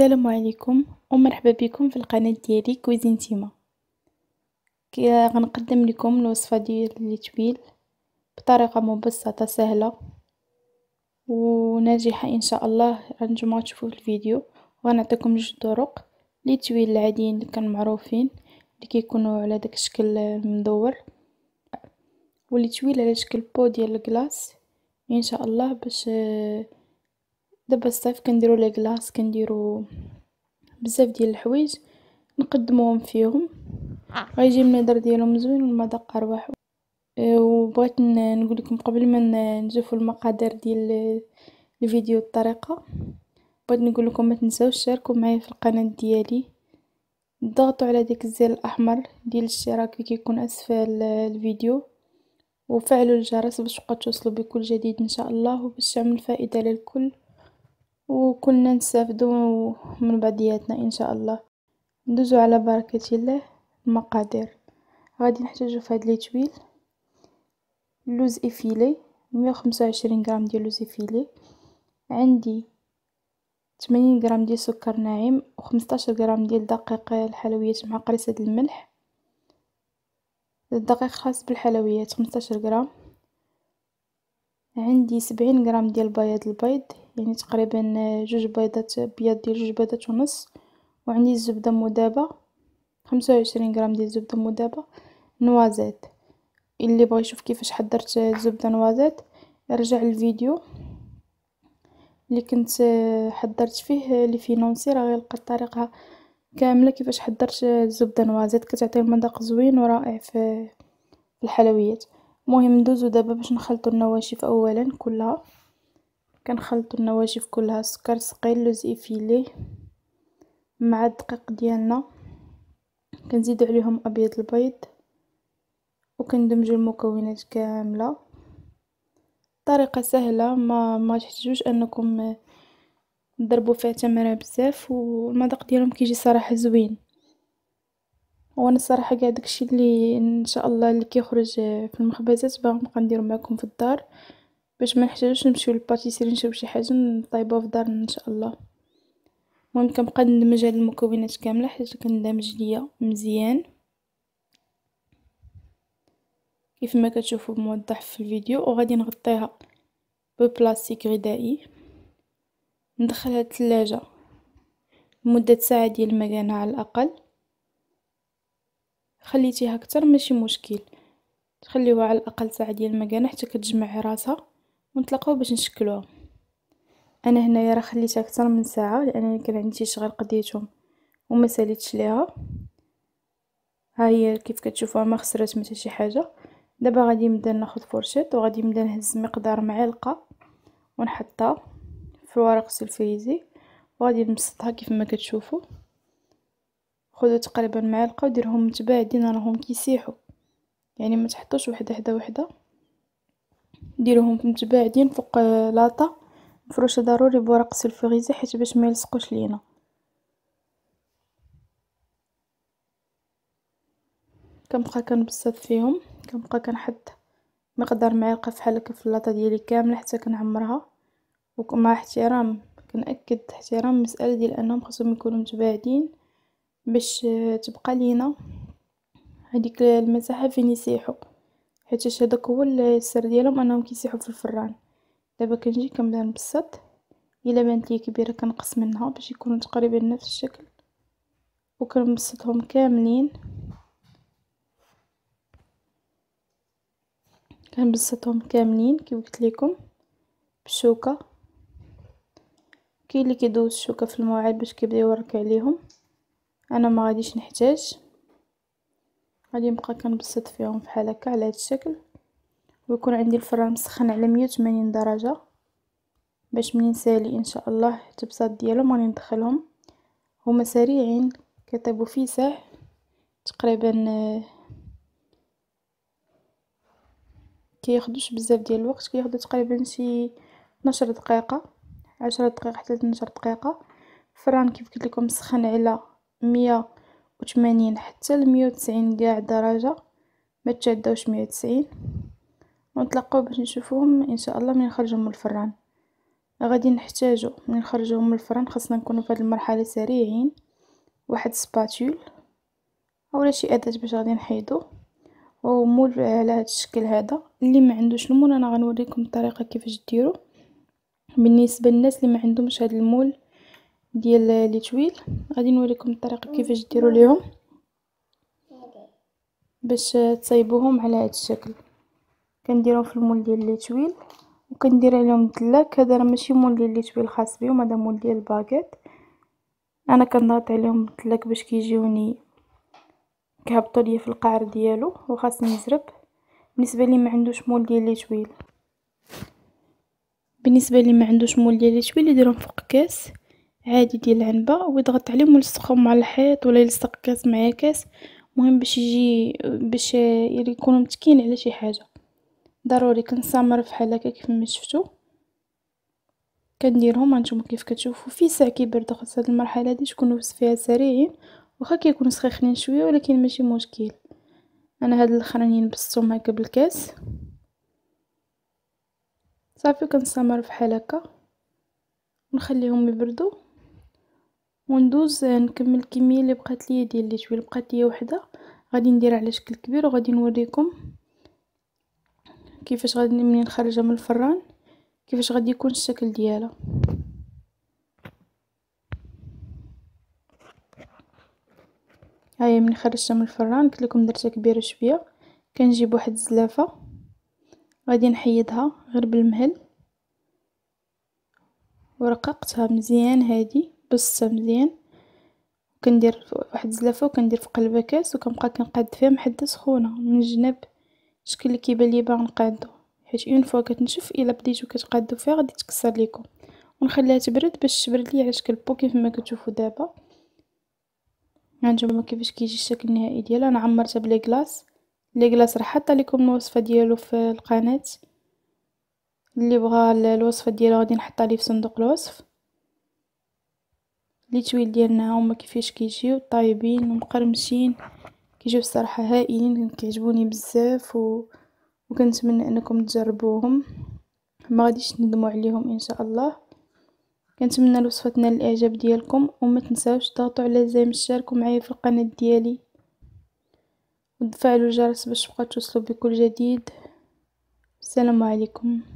السلام عليكم ومرحبا بكم في القناة ديالي كوزين تيما غنقدم لكم الوصفة ديال التويل بطريقة مبسطة سهلة وناجحة ان شاء الله غنتوما تشوفوا في الفيديو وغنعطيكم جوج طرق للتبيل العاديين اللي كان معروفين اللي كيكونوا على داك الشكل مدور والتويل على شكل بو ديال الكلاص ان شاء الله باش دابا الصيف كنديرو لي كلاص كنديرو بزاف ديال الحوايج نقدموهم فيهم آه. غيجي المنظر ديالهم زوين والمذاق ارواح آه، وبغيت نقول لكم قبل ما نشوفوا المقادير ديال الفيديو الطريقه بغيت نقول لكم ما تنساوش تشاركوا معايا في القناه ديالي ضغطوا على ديك الزر الاحمر ديال الاشتراك اللي كيكون اسفل الفيديو وفعلوا الجرس باش تبقاو توصلوا بكل جديد ان شاء الله وباش تعمل فائده للكل وكلنا نستافدو من بعضياتنا ان شاء الله ندوزو على بركه الله المقادير غادي نحتاجو في هاد ليتويل لوز افيلي 125 غرام ديال لوز افيلي عندي 80 غرام ديال سكر ناعم و15 غرام ديال دقيق الحلويات مع قريصه الملح الدقيق خاص بالحلويات 15 غرام عندي سبعين غرام ديال بياض البيض يعني تقريبا جوج بيضات بياض ديال جوج بيضات ونص وعندي الزبده مذابه خمسة وعشرين غرام ديال الزبده مذابه نوازيت اللي بغى يشوف كيفاش حضرت الزبده نوازيت رجع الفيديو اللي كنت حضرت فيه لي فينونسي راه غيلقى الطريقه كامله كيفاش حضرت الزبده نوازيت كتعطي المذاق زوين ورائع في الحلويات مهم ندوزو دابا باش نخلطو النواشف اولا كلها كنخلطو النواشف كلها سكر ثقيل لوز افيلي مع الدقيق ديالنا كنزيدو عليهم ابيض البيض وكندمجو المكونات كامله طريقه سهله ما ما تحتاجوش انكم تضربوا فيها تمره بزاف والمذاق ديالهم كيجي صراحه زوين وانا الصراحه كاع داكشي اللي ان شاء الله اللي كيخرج في المخبزات باغي نبقى نديرو معكم في الدار باش ما نحتاجوش نمشيو للباتيسيري نشرب شي حاجه نطيبوها في الدار ان شاء الله المهم كنبقى ندمج هاد المكونات كامله حيت كندمج ليا مزيان كيف ما كتشوفوا موضح في الفيديو وغادي نغطيها ببلاستيك غذائي ندخلها الثلاجه لمده ساعه ديال المكانه على الاقل خليتيها اكثر ماشي مشكل تخليوها على الاقل ساعه ديال المكانه حتى كتجمع راسها ونطلقوها باش نشكلوها انا هنايا راه خليتها اكثر من ساعه لان كان عندي شغل قضيتهم وما ساليتش ليها ها هي كيف كتشوفوها ما خسرات ما شي حاجه دابا غادي نبدا ناخذ فرشيط وغادي نبدا نهز مقدار معلقه ونحطها في ورق سلفيزي وغادي نبسطها كيف ما كتشوفوا خذوا تقريبا معلقه وديرهم متباعدين راهم كيسيحوا يعني ما تحطوش وحده حدا وحده ديروهم متباعدين فوق لاطه مفروشه ضروري بورق سلفغيزي حيت باش ما يلصقوش لينا كنبقى كنبسط فيهم كنبقى كنحط مقدار معلقه فحال هكا في اللاطه ديالي كامله حتى كنعمرها ومع احترام كنأكد احترام المسألة ديال انهم خصهم يكونوا متباعدين باش تبقى لينا هذيك المساحه فين يسيحوا حيت هذاك هو السر ديالهم انهم كيسيحوا في الفران دابا كنجي كنبدا نبسط الا بانت لي كبيره كنقص منها باش يكونوا تقريبا نفس الشكل وكنبسطهم كاملين كنبسطهم كاملين كيف قلت لكم بالشوكه كاين اللي كيدوز الشوكه في الموعد باش كيبدا يورك عليهم انا ما غاديش نحتاج غادي نبقى كنبسط فيهم بحال هكا على هذا الشكل ويكون عندي الفران مسخن على 180 درجه باش ملي نسالي ان شاء الله التبصات ديالهم غادي ندخلهم هما سريعين كيطيبوا في ساع تقريبا كياخدوش بزاف ديال الوقت كياخدو تقريبا شي 12 دقيقه 10 دقائق حتى 12 دقيقه الفران كيف قلت لكم سخن على مية وثمانين حتى لمية وتسعين كاع درجة ما تشدوش مية وتسعين ونتلاقاو باش نشوفوهم ان شاء الله من نخرجهم من الفران غادي نحتاجو من نخرجوهم من الفران خاصنا نكونوا في هذه المرحله سريعين واحد سباتول اولا شي اداه باش غادي نحيدو ومول على هذا الشكل هذا اللي ما عندوش المول انا غنوريكم الطريقه كيفاش ديرو بالنسبه للناس اللي ما عندهمش هذا المول ديال لي تويل غادي نوريكم الطريقه كيفاش ديروا ليهم باش تصايبوهم على هذا الشكل كنديرهم في المول ديال لي تويل وكندير عليهم الدلاك هذا راه ماشي مول ديال لي تويل خاص بهم هذا مول ديال الباكيت انا كنضغط عليهم الدلاك باش كيجيوني كيهبطوا ليا في القعر ديالو وخاصني نزرب بالنسبه لي ما عندوش مول ديال لي تويل بالنسبه لي ما عندوش مول ديال لي تويل يديرهم فوق كاس عادي ديال العنبه ويضغط عليه ويلصقهم مع الحيط ولا يلصق كاس مع كاس مهم باش يجي باش يكونوا متكين على شي حاجه ضروري كنسامر فحال هكا كيف ما شفتوا كنديرهم هانتوما كيف كتشوفوا في ساعه كيبردوا خاص هاد المرحله هادي تكونوا فيها سريعين واخا كيكونوا سخيخين شويه ولكن ماشي مشكل انا هاد الاخرانيين بستهم هكا بالكاس صافي كنسامر فحال هكا ونخليهم يبردوا وندوز نكمل الكميه اللي بقات ليا ديال لي شويه بقات ليا وحده غادي ندير على شكل كبير وغادي نوريكم كيفاش غادي منين نخرجها من الفران كيفاش غادي يكون الشكل ديالها هي من خرجتها من الفران قلت لكم درتها كبيره شويه كنجيب واحد الزلافه غادي نحيدها غير بالمهل ورققتها مزيان هذه بالصا مزيان وكندير واحد الزلافه وكندير في قلبها كاس وكنبقى كنقاد فيها محدة سخونه من الجناب الشكل اللي كيبان ليا باغي نقادو حيت اون فوا كتنشف الا بديتو كتقادو فيها غادي تكسر ليكم ونخليها تبرد باش تبرد لي على شكل بو كيف ما كتشوفوا دابا هانتوما كيفاش كيجي الشكل النهائي ديالها انا عمرتها بلي كلاص لي كلاص راه حاطه لكم الوصفه ديالو في القناه اللي بغى الوصفه ديالو غادي نحطها ليه في صندوق الوصف لي تويل ديالنا هما كيفاش كيجيو طايبين ومقرمشين كيجيو الصراحه هائلين كيعجبوني بزاف و... وكنتمنى انكم تجربوهم ما غاديش ندموا عليهم ان شاء الله كنتمنى الوصفه تنال الاعجاب ديالكم وما تنساوش تضغطوا على زر تشاركوا معايا في القناه ديالي وتفعلوا الجرس باش تبقاو توصلوا بكل جديد السلام عليكم